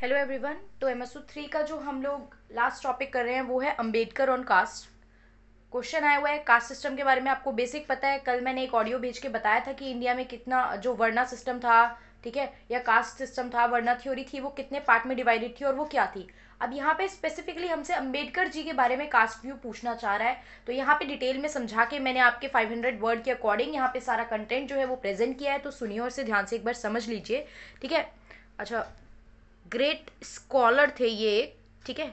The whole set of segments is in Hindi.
हेलो एवरीवन तो एम एस थ्री का जो हम लोग लास्ट टॉपिक कर रहे हैं वो है अंबेडकर ऑन कास्ट क्वेश्चन आया हुआ है कास्ट सिस्टम के बारे में आपको बेसिक पता है कल मैंने एक ऑडियो भेज के बताया था कि इंडिया में कितना जो वर्णा सिस्टम था ठीक है या कास्ट सिस्टम था वर्णा थ्योरी थी वो कितने पार्ट में डिवाइडेड थी और वो क्या थी अब यहाँ पे स्पेसिफिकली हमसे अंबेडकर जी के बारे में कास्ट व्यू पूछना चाह रहा है तो यहाँ पे डिटेल में समझा के मैंने आपके 500 वर्ड के अकॉर्डिंग यहाँ पे सारा कंटेंट जो है वो प्रेजेंट किया है तो सुनिए और से ध्यान से एक बार समझ लीजिए ठीक है अच्छा ग्रेट स्कॉलर थे ये ठीक है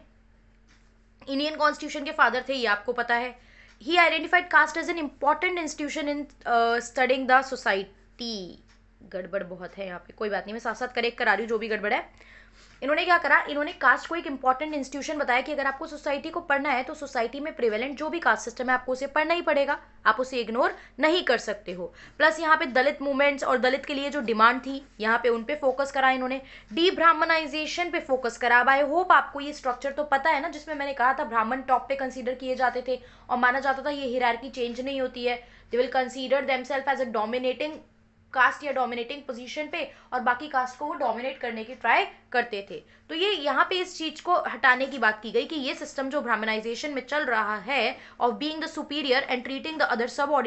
इंडियन कॉन्स्टिट्यूशन के फादर थे ये आपको पता है he identified caste as an important institution in studying the society गड़बड़ बहुत है यहाँ पे कोई बात नहीं मैं साथ साथ करेक्ट करा रही हूँ जो भी गड़बड़ है इन्होंने क्या करा इन्होंने कास्ट को एक इंपॉर्टेंट इंस्टीट्यूशन बताया कि अगर आपको सोसाइटी को पढ़ना है तो सोसाइटी में प्रिवेलेंट जो भी कास्ट सिस्टम है आपको उसे पढ़ना ही पड़ेगा आप उसे इग्नोर नहीं कर सकते हो प्लस यहाँ पे दलित मूवमेंट्स और दलित के लिए जो डिमांड थी यहाँ पे उन पर फोकस करा इन्होंने डी ब्राह्मणाइजेशन पे फोकस करा अब आई होप आपको ये स्ट्रक्चर तो पता है ना जिसमें मैंने कहा था ब्राह्मण टॉप पे कंसिडर किए जाते थे और माना जाता था ये हिरार चेंज नहीं होती है they will consider them self as a dominating caste या डोमिनेटिंग पोजीशन पे और बाकी कास्ट को वो डोमिनेट करने की ट्राई करते थे तो ये यहाँ पे इस चीज को हटाने की बात की गई कि ये सिस्टम जो ब्राह्मणाइजेशन में चल रहा है of being the superior and treating the other सब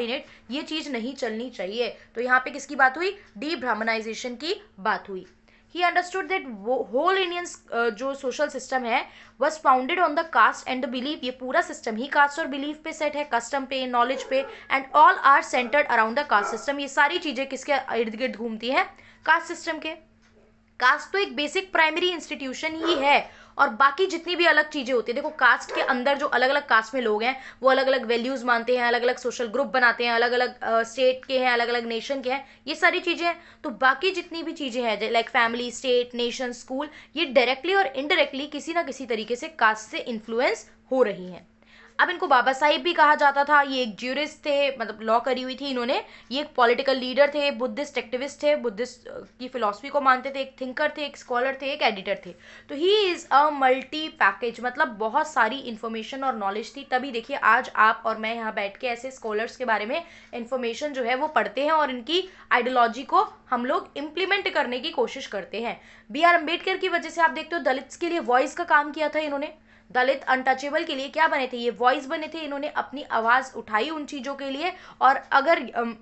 ये चीज नहीं चलनी चाहिए तो यहाँ पे किसकी बात हुई डी ब्राह्मणाइजेशन की बात हुई he understood that whole Indian जो सोशल सिस्टम है was founded on the caste and the believe ये पूरा सिस्टम ही कास्ट और बिलीव पे सेट है कस्टम पे नॉलेज पे and all are centred around the caste system ये सारी चीज़ें किसके इर्द गिर्द घूमती हैं कास्ट सिस्टम के कास्ट तो एक बेसिक प्राइमरी इंस्टीट्यूशन ही है और बाकी जितनी भी अलग चीज़ें होती है देखो कास्ट के अंदर जो अलग अलग कास्ट में लोग हैं वो अलग अलग वैल्यूज़ मानते हैं अलग अलग सोशल ग्रुप बनाते हैं अलग अलग स्टेट के हैं अलग अलग नेशन के हैं ये सारी चीज़ें हैं तो बाकी जितनी भी चीज़ें हैं like family state nation school ये डायरेक्टली और इनडायरेक्टली किसी ना किसी तरीके से कास्ट से इन्फ्लुएंस हो रही हैं अब इनको बाबा साहिब भी कहा जाता था ये एक ज्यूरिस्ट थे मतलब लॉ करी हुई थी इन्होंने ये एक पॉलिटिकल लीडर थे बुद्धिस्ट एक्टिविस्ट थे बुद्धिस्ट की फिलासफी को मानते थे एक थिंकर थे एक स्कॉलर थे एक एडिटर थे तो he is a multi package मतलब बहुत सारी इन्फॉर्मेशन और नॉलेज थी तभी देखिए आज आप और मैं यहाँ बैठ के ऐसे स्कॉलर्स के बारे में इन्फॉर्मेशन जो है वो पढ़ते हैं और इनकी आइडियोलॉजी को हम लोग इम्प्लीमेंट करने की कोशिश करते हैं बी आर अम्बेडकर की वजह से आप देखते हो दलित्स के लिए वॉइस का काम किया था इन्होंने दलित अनटचेबल के लिए क्या बने थे ये वॉइस बने थे इन्होंने अपनी आवाज़ उठाई उन चीज़ों के लिए और अगर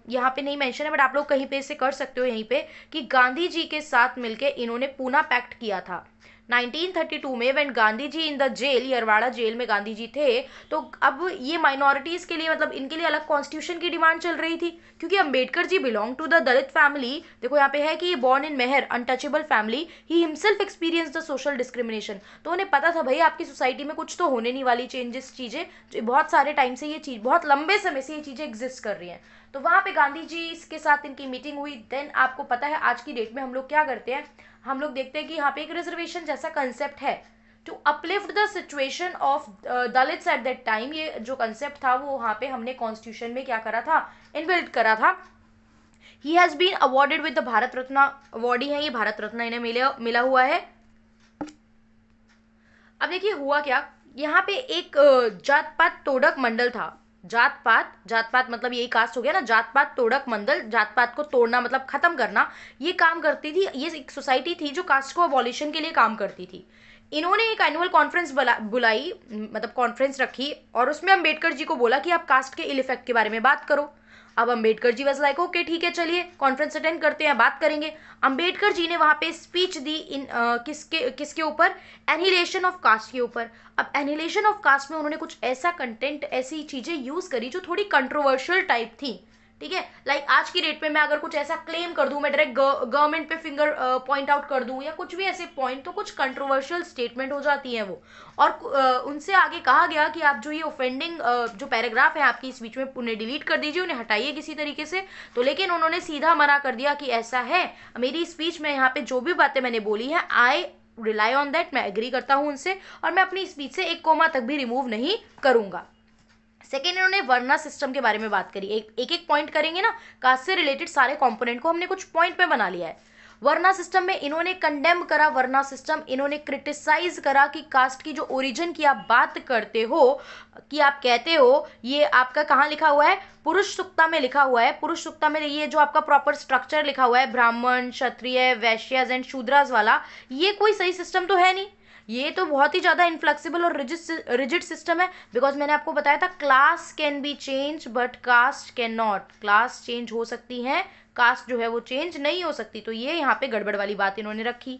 यहाँ पे नहीं मेंशन है बट आप लोग कहीं पे इसे कर सकते हो यहीं पे कि गांधी जी के साथ मिलके इन्होंने पूना पैक्ट किया था 1932 में when Gandhi ji in the jail Yerwada jail में गांधी जी थे तो अब ये माइनॉरिटीज़ के लिए मतलब इनके लिए अलग कॉन्स्टिट्यूशन की डिमांड चल रही थी क्योंकि Ambedkar ji belong to the Dalit family देखो यहाँ पे है कि ये born in Mahar untouchable family he himself experience the social discrimination तो उन्हें पता था भाई आपकी सोसाइटी में कुछ तो होने नहीं वाली चेंजेस चीज़ें बहुत सारे टाइम से ये चीज़ बहुत लंबे समय से ये चीज़ें एग्जिस्ट कर रही हैं तो वहाँ पे गांधी जी के साथ इनकी मीटिंग हुई देन आपको पता है आज की डेट में हम लोग क्या करते हैं हम लोग देखते हैं कि यहाँ पे एक रिजर्वेशन जैसा कंसेप्ट है to uplift the situation of Dalits at that time ये जो कंसेप्ट था वो वहाँ पे हमने कॉन्स्टिट्यूशन में क्या करा था इनबिल्ट करा था he has been awarded with the Bharat Ratna awardee है ये भारत रत्न इन्हें मिले मिला हुआ है अब देखिए हुआ क्या यहाँ पे एक uh, जात पात तोड़क मंडल था जात पात जात पात मतलब यही कास्ट हो गया ना जात पात तोड़क मंडल जात पात को तोड़ना मतलब खत्म करना ये काम करती थी ये एक सोसाइटी थी जो कास्ट को अबॉलिशन के लिए काम करती थी इन्होंने एक एनुअल कॉन्फ्रेंस बुलाई मतलब कॉन्फ्रेंस रखी और उसमें अम्बेडकर जी को बोला कि आप कास्ट के इल इफेक्ट के बारे में बात करो अब Ambedkar ji was like okay ठीक है चलिए कॉन्फ्रेंस अटेंड करते हैं बात करेंगे अंबेडकर जी ने वहाँ पे स्पीच दी इन आ, किसके किसके ऊपर एनिलेशन ऑफ कास्ट के ऊपर अब एनिलेशन ऑफ कास्ट में उन्होंने कुछ ऐसा कंटेंट ऐसी चीज़ें यूज़ करी जो थोड़ी कंट्रोवर्शियल टाइप थी ठीक है लाइक आज की डेट पे मैं अगर कुछ ऐसा क्लेम कर दूं मैं डायरेक्ट गवर्नमेंट पे फिंगर पॉइंट आउट कर दूं या कुछ भी ऐसे पॉइंट तो कुछ कंट्रोवर्शियल स्टेटमेंट हो जाती है वो और uh, उनसे आगे कहा गया कि आप जो ये ऑफेंडिंग uh, जो पैराग्राफ है आपकी इस बीच में उन्हें डिलीट कर दीजिए उन्हें हटाइए किसी तरीके से तो लेकिन उन्होंने सीधा मना कर दिया कि ऐसा है मेरी स्पीच में यहाँ पे जो भी बातें मैंने बोली हैं आई रिलाई ऑन दैट मैं एग्री करता हूँ उनसे और मैं अपनी स्पीच से एक कोमा तक भी रिमूव नहीं करूँगा सेकेंड इन्होंने वर्ना सिस्टम के बारे में बात करी एक एक, एक पॉइंट करेंगे ना कास्ट से रिलेटेड सारे कॉम्पोनेंट को हमने कुछ पॉइंट में बना लिया है वर्ना सिस्टम में इन्होंने कंडेम करा वर्ना सिस्टम इन्होंने क्रिटिसाइज करा कि कास्ट की जो ओरिजिन की आप बात करते हो कि आप कहते हो ये आपका कहाँ लिखा हुआ है पुरुष सुक्ता में लिखा हुआ है पुरुष सुक्ता में ये जो आपका प्रॉपर स्ट्रक्चर लिखा हुआ है ब्राह्मण क्षत्रिय वैश्यज एंड शूद्राज वाला ये कोई सही सिस्टम तो है नहीं ये तो बहुत ही ज़्यादा इनफ्लेक्सिबल और रिजिड रिजिड सिस्टम है बिकॉज मैंने आपको बताया था class can be change but caste cannot class change हो सकती है कास्ट जो है वो चेंज नहीं हो सकती तो ये यहाँ पे गड़बड़ वाली बात इन्होंने रखी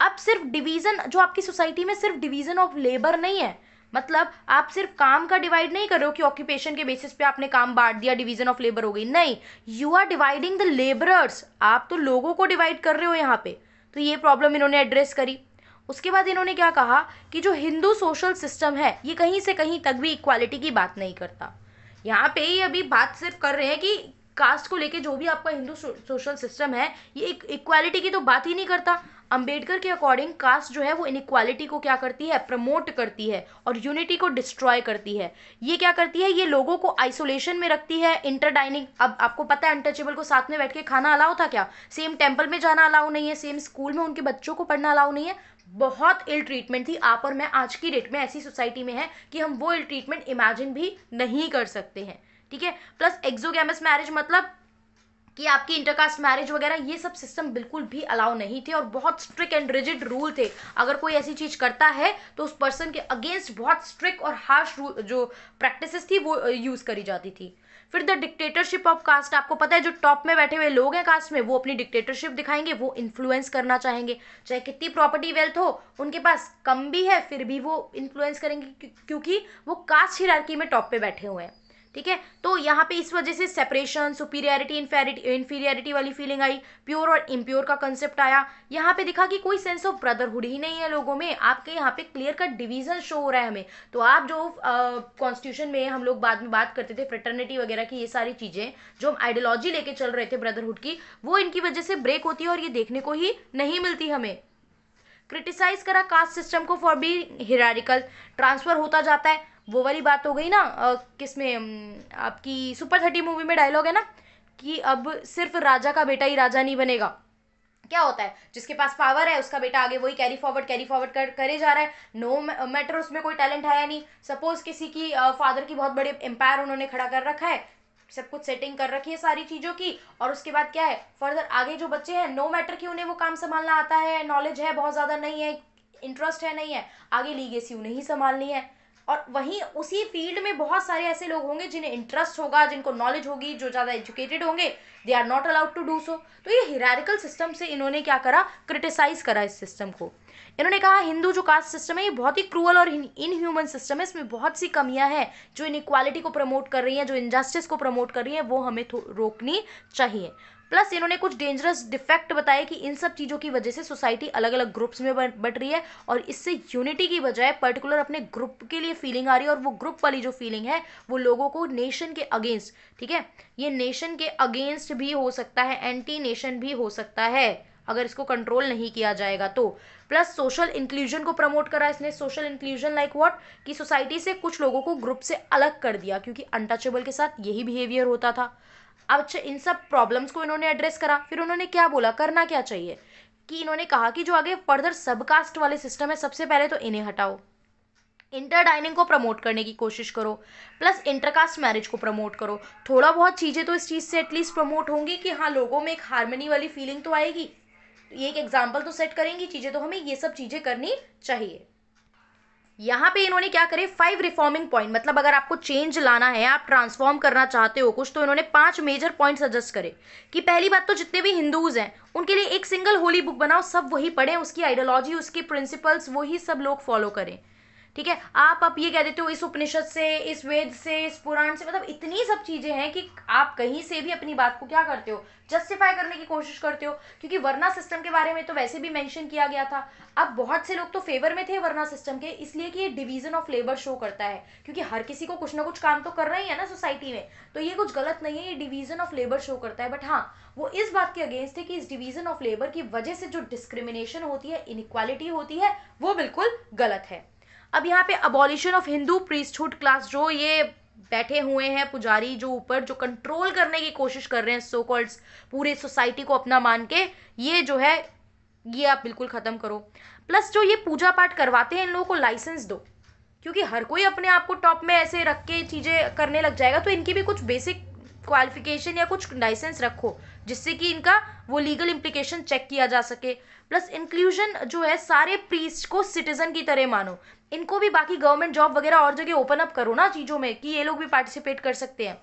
अब सिर्फ डिवीज़न जो आपकी सोसाइटी में सिर्फ डिवीज़न ऑफ लेबर नहीं है मतलब आप सिर्फ काम का डिवाइड नहीं कर रहे हो कि ऑक्यूपेशन के बेसिस पे आपने काम बांट दिया डिवीजन ऑफ लेबर हो गई नहीं you are dividing the labourers आप तो लोगों को डिवाइड कर रहे हो यहाँ पे तो ये प्रॉब्लम इन्होंने एड्रेस करी उसके बाद इन्होंने क्या कहा कि जो हिंदू सोशल सिस्टम है ये कहीं से कहीं तक भी इक्वालिटी की बात नहीं करता यहाँ पे ही अभी बात सिर्फ कर रहे हैं कि कास्ट को लेके जो भी आपका हिंदू सोशल सिस्टम है ये इक्वालिटी की तो बात ही नहीं करता अंबेडकर के अकॉर्डिंग कास्ट जो है वो इनक्वालिटी को क्या करती है प्रमोट करती है और यूनिटी को डिस्ट्रॉय करती है ये क्या करती है ये लोगों को आइसोलेशन में रखती है इंटर डाइनिंग अब आपको पता है अनटचेबल को साथ में बैठ के खाना अलाउ था क्या सेम टेम्पल में जाना अलाउ नहीं है सेम स्कूल में उनके बच्चों को पढ़ना अलाउ नहीं है बहुत इल ट्रीटमेंट थी आप और मैं आज की डेट में ऐसी सोसाइटी में है कि हम वो इल ट्रीटमेंट इमेजिन भी नहीं कर सकते हैं ठीक है प्लस एक्जोगेमस मैरिज मतलब कि आपकी इंटरकास्ट मैरिज वगैरह ये सब सिस्टम बिल्कुल भी अलाउ नहीं थे और बहुत स्ट्रिक्ट एंड रिजिड रूल थे अगर कोई ऐसी चीज़ करता है तो उस पर्सन के अगेंस्ट बहुत स्ट्रिक्ट और हार्श रूल जो प्रैक्टिसेस थी वो यूज़ uh, करी जाती थी फिर द डिक्टेटरशिप ऑफ कास्ट आपको पता है जो टॉप में बैठे हुए लोग हैं कास्ट में वो अपनी डिक्टेटरशिप दिखाएंगे वो इन्फ्लुएंस करना चाहेंगे चाहे कितनी प्रॉपर्टी वेल्थ हो उनके पास कम भी है फिर भी वो इन्फ्लुएंस करेंगे क्योंकि वो कास्ट हिरार्की में टॉप पे बैठे हुए हैं ठीक है तो यहाँ पे इस वजह से सेपरेशन सुपीरियरिटी इन्फीरियरिटी वाली फीलिंग आई प्योर और इम्प्योर का कंसेप्ट आया यहाँ पे दिखा कि कोई सेंस ऑफ ब्रदरहुड ही नहीं है लोगों में आपके यहाँ पे क्लियर कट डिवीजन शो हो रहा है हमें तो आप जो कॉन्स्टिट्यूशन में हम लोग बाद में बात करते थे फ्रेटर्निटी वगैरह की ये सारी चीज़ें जो हम आइडियोलॉजी लेके चल रहे थे ब्रदरहुड की वो इनकी वजह से ब्रेक होती है और ये देखने को ही नहीं मिलती हमें क्रिटिसाइज करा कास्ट सिस्टम को फॉर बी हिरारिकल ट्रांसफर होता जाता है वो वाली बात हो गई ना किस में आपकी सुपर थर्टी मूवी में डायलॉग है ना कि अब सिर्फ राजा का बेटा ही राजा नहीं बनेगा क्या होता है जिसके पास पावर है उसका बेटा आगे वही कैरी फॉरवर्ड कैरी फॉरवर्ड कर करे जा रहा है नो मैटर उसमें कोई टैलेंट है या नहीं सपोज किसी की फादर की बहुत बड़े एम्पायर उन्होंने खड़ा कर रखा है सब कुछ सेटिंग कर रखी है सारी चीज़ों की और उसके बाद क्या है फर्दर आगे जो बच्चे हैं नो मैटर कि उन्हें वो काम संभालना आता है नॉलेज है बहुत ज़्यादा नहीं है इंटरेस्ट है नहीं है आगे लीगेसी उन्हें ही संभालनी है और वहीं उसी फील्ड में बहुत सारे ऐसे लोग होंगे जिन्हें इंटरेस्ट होगा जिनको नॉलेज होगी जो ज़्यादा एजुकेटेड होंगे they are not allowed to do so तो ये हिरारिकल सिस्टम से इन्होंने क्या करा क्रिटिसाइज करा इस सिस्टम को इन्होंने कहा हिंदू जो कास्ट सिस्टम है ये बहुत ही क्रूअल और इनह्यूमन सिस्टम है इसमें बहुत सी कमियां हैं जो इनक्वालिटी को प्रमोट कर रही हैं जो इनजस्टिस को प्रमोट कर रही हैं वो हमें रोकनी चाहिए प्लस इन्होंने कुछ डेंजरस डिफेक्ट बताए कि इन सब चीज़ों की वजह से सोसाइटी अलग अलग ग्रुप्स में बट रही है और इससे यूनिटी की बजाय पर्टिकुलर अपने ग्रुप के लिए फीलिंग आ रही है और वो ग्रुप वाली जो फीलिंग है वो लोगों को नेशन के अगेंस्ट ठीक है ये नेशन के अगेंस्ट भी हो सकता है एंटी नेशन भी हो सकता है अगर इसको कंट्रोल नहीं किया जाएगा तो प्लस सोशल इंक्लूजन को प्रमोट करा इसने सोशल इंक्लूजन लाइक व्हाट कि सोसाइटी से कुछ लोगों को ग्रुप से अलग कर दिया क्योंकि अनटचेबल के साथ यही बिहेवियर होता था अच्छा इन सब प्रॉब्लम्स को इन्होंने एड्रेस करा फिर उन्होंने क्या बोला करना क्या चाहिए कि इन्होंने कहा कि जो आगे फर्दर सब कास्ट वाले सिस्टम है सबसे पहले तो इन्हें हटाओ इंटर डाइनिंग को प्रमोट करने की कोशिश करो प्लस इंटरकास्ट मैरिज को प्रमोट करो थोड़ा बहुत चीज़ें तो इस चीज़ से एटलीस्ट प्रमोट होंगी कि हाँ लोगों में एक हारमोनी वाली फीलिंग तो आएगी ये एक एग्जाम्पल तो सेट करेंगी चीज़ें तो हमें ये सब चीज़ें करनी चाहिए यहाँ पे इन्होंने क्या करे फाइव रिफॉर्मिंग पॉइंट मतलब अगर आपको चेंज लाना है आप ट्रांसफॉर्म करना चाहते हो कुछ तो इन्होंने पांच मेजर पॉइंट सजेस्ट करे कि पहली बात तो जितने भी हिंदूज हैं उनके लिए एक सिंगल होली बुक बनाओ सब वही पढ़ें उसकी आइडियोलॉजी उसके प्रिंसिपल्स वही सब लोग फॉलो करें ठीक है आप आप ये कह देते हो इस उपनिषद से इस वेद से इस पुराण से मतलब इतनी सब चीज़ें हैं कि आप कहीं से भी अपनी बात को क्या करते हो जस्टिफाई करने की कोशिश करते हो क्योंकि वर्ना सिस्टम के बारे में तो वैसे भी मेंशन किया गया था अब बहुत से लोग तो फेवर में थे वर्ना सिस्टम के इसलिए कि ये डिवीजन ऑफ लेबर शो करता है क्योंकि हर किसी को कुछ ना कुछ काम तो करना ही है ना सोसाइटी में तो ये कुछ गलत नहीं है ये डिवीजन ऑफ लेबर शो करता है बट हाँ वो इस बात के अगेंस्ट थे कि इस डिवीजन ऑफ लेबर की वजह से जो डिस्क्रिमिनेशन होती है इनक्वालिटी होती है वो बिल्कुल गलत है अब यहाँ पे abolition of Hindu priesthood class जो ये बैठे हुए हैं पुजारी जो ऊपर जो कंट्रोल करने की कोशिश कर रहे हैं सो कॉल्ड्स पूरे सोसाइटी को अपना मान के ये जो है ये आप बिल्कुल ख़त्म करो प्लस जो ये पूजा पाठ करवाते हैं इन लोगों को लाइसेंस दो क्योंकि हर कोई अपने आप को टॉप में ऐसे रख के चीज़ें करने लग जाएगा तो इनकी भी कुछ बेसिक क्वालिफिकेशन या कुछ लाइसेंस रखो जिससे कि इनका वो लीगल इम्प्लीकेशन चेक किया जा सके प्लस इंक्लूजन जो है सारे प्रीस्ट को सिटीजन की तरह मानो इनको भी बाकी गवर्नमेंट जॉब वगैरह और जगह ओपन अप करो ना चीज़ों में कि ये लोग भी पार्टिसिपेट कर सकते हैं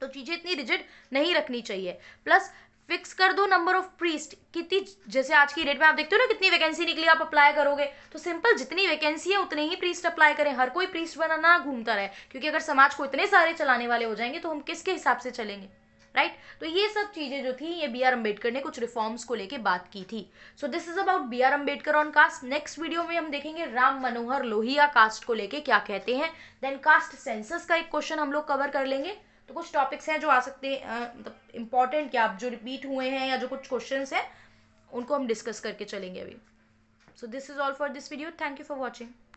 तो चीज़ें इतनी रिजिड नहीं रखनी चाहिए प्लस फिक्स कर दो नंबर ऑफ प्रीस्ट कितनी जैसे आज की डेट में आप देखते हो ना कितनी वैकेंसी निकली आप अप्लाई करोगे तो सिंपल जितनी वैकेंसी है उतने ही प्रीस्ट अप्लाई करें हर कोई प्रीस्ट बना ना घूमता रहे क्योंकि अगर समाज को इतने सारे चलाने वाले हो जाएंगे तो हम किसके हिसाब से चलेंगे राइट right? तो ये सब चीज़ें जो थी ये बी आर अम्बेडकर ने कुछ रिफॉर्म्स को लेके बात की थी so this is about B R Ambedkar on caste next video में हम देखेंगे राम मनोहर लोहिया कास्ट को लेके क्या कहते हैं देन कास्ट सेंसस का एक क्वेश्चन हम लोग कवर कर लेंगे तो कुछ टॉपिक्स हैं जो आ सकते हैं मतलब इंपॉर्टेंट क्या जो रिपीट हुए हैं या जो कुछ क्वेश्चन हैं उनको हम डिस्कस करके चलेंगे अभी so this is all for this video thank you for watching